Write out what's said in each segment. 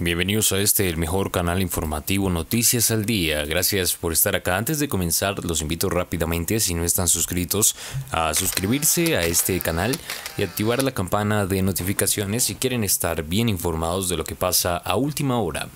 Bienvenidos a este, el mejor canal informativo Noticias al Día. Gracias por estar acá. Antes de comenzar, los invito rápidamente, si no están suscritos, a suscribirse a este canal y activar la campana de notificaciones si quieren estar bien informados de lo que pasa a última hora.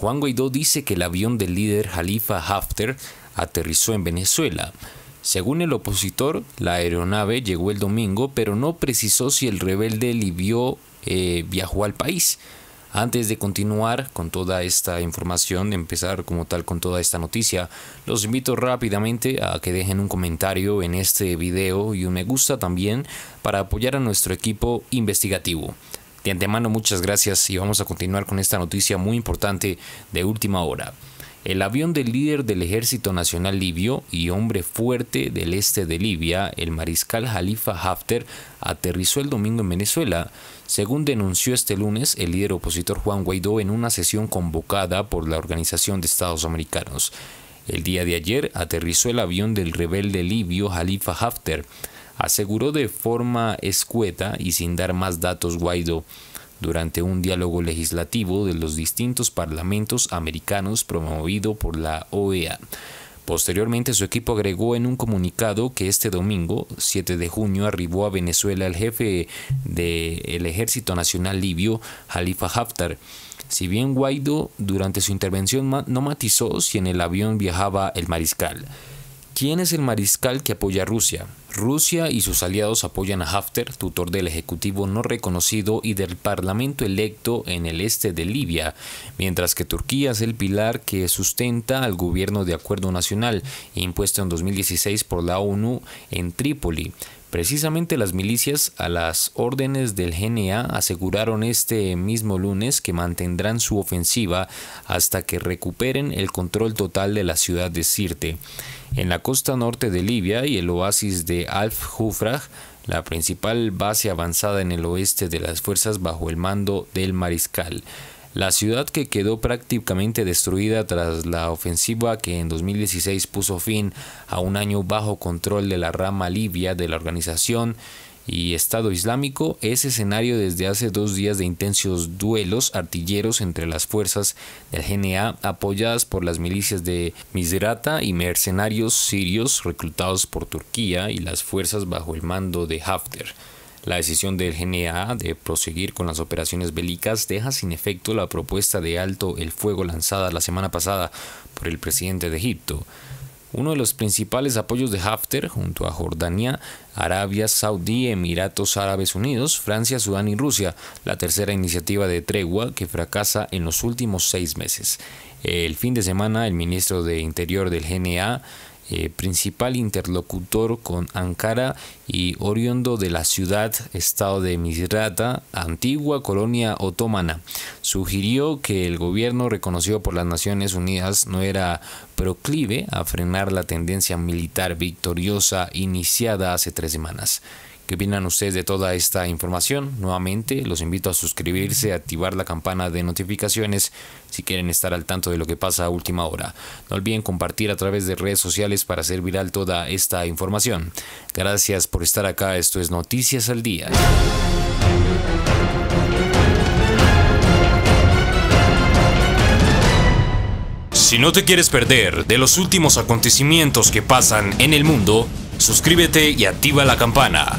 Juan Guaidó dice que el avión del líder Jalifa Hafter aterrizó en Venezuela. Según el opositor, la aeronave llegó el domingo, pero no precisó si el rebelde libio eh, viajó al país. Antes de continuar con toda esta información, de empezar como tal con toda esta noticia, los invito rápidamente a que dejen un comentario en este video y un me gusta también para apoyar a nuestro equipo investigativo. De antemano muchas gracias y vamos a continuar con esta noticia muy importante de última hora. El avión del líder del Ejército Nacional Libio y hombre fuerte del este de Libia, el mariscal Jalifa Hafter, aterrizó el domingo en Venezuela, según denunció este lunes el líder opositor Juan Guaidó en una sesión convocada por la Organización de Estados Americanos. El día de ayer aterrizó el avión del rebelde libio Jalifa Hafter, aseguró de forma escueta y sin dar más datos Guaidó durante un diálogo legislativo de los distintos parlamentos americanos promovido por la OEA. Posteriormente su equipo agregó en un comunicado que este domingo, 7 de junio, arribó a Venezuela el jefe del Ejército Nacional Libio, Jalifa Haftar. Si bien Guaidó durante su intervención no matizó si en el avión viajaba el mariscal. ¿Quién es el mariscal que apoya a Rusia? Rusia y sus aliados apoyan a Haftar, tutor del Ejecutivo no reconocido y del Parlamento electo en el este de Libia, mientras que Turquía es el pilar que sustenta al gobierno de acuerdo nacional impuesto en 2016 por la ONU en Trípoli. Precisamente las milicias a las órdenes del GNA aseguraron este mismo lunes que mantendrán su ofensiva hasta que recuperen el control total de la ciudad de Sirte. En la costa norte de Libia y el oasis de al Hufrag, la principal base avanzada en el oeste de las fuerzas bajo el mando del mariscal. La ciudad que quedó prácticamente destruida tras la ofensiva que en 2016 puso fin a un año bajo control de la rama libia de la organización y Estado Islámico es escenario desde hace dos días de intensos duelos artilleros entre las fuerzas del GNA apoyadas por las milicias de Misrata y mercenarios sirios reclutados por Turquía y las fuerzas bajo el mando de Haftar. La decisión del GNA de proseguir con las operaciones bélicas deja sin efecto la propuesta de alto el fuego lanzada la semana pasada por el presidente de Egipto. Uno de los principales apoyos de Haftar, junto a Jordania, Arabia Saudí, Emiratos Árabes Unidos, Francia, Sudán y Rusia, la tercera iniciativa de tregua que fracasa en los últimos seis meses. El fin de semana, el ministro de Interior del GNA, eh, principal interlocutor con Ankara y oriundo de la ciudad estado de Misrata, antigua colonia otomana. Sugirió que el gobierno reconocido por las Naciones Unidas no era proclive a frenar la tendencia militar victoriosa iniciada hace tres semanas que opinan ustedes de toda esta información? Nuevamente, los invito a suscribirse, a activar la campana de notificaciones si quieren estar al tanto de lo que pasa a última hora. No olviden compartir a través de redes sociales para hacer viral toda esta información. Gracias por estar acá, esto es Noticias al Día. Si no te quieres perder de los últimos acontecimientos que pasan en el mundo, suscríbete y activa la campana.